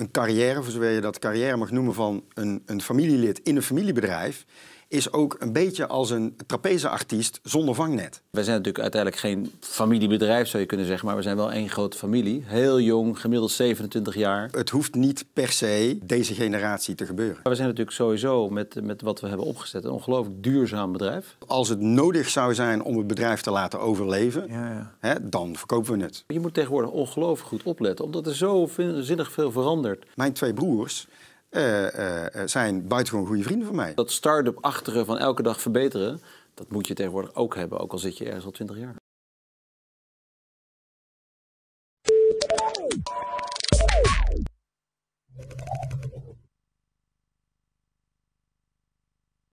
een carrière, voor zover je dat carrière mag noemen, van een, een familielid in een familiebedrijf, is ook een beetje als een trapezeartiest zonder vangnet. Wij zijn natuurlijk uiteindelijk geen familiebedrijf, zou je kunnen zeggen, maar we zijn wel één grote familie. Heel jong, gemiddeld 27 jaar. Het hoeft niet per se deze generatie te gebeuren. Maar we zijn natuurlijk sowieso met, met wat we hebben opgezet een ongelooflijk duurzaam bedrijf. Als het nodig zou zijn om het bedrijf te laten overleven, ja, ja. Hè, dan verkopen we het. Je moet tegenwoordig ongelooflijk goed opletten, omdat er zo zinnig veel verandert. Mijn twee broers uh, uh, zijn buitengewoon goede vrienden van mij. Dat start-up-achtige van elke dag verbeteren, dat moet je tegenwoordig ook hebben, ook al zit je ergens al twintig jaar.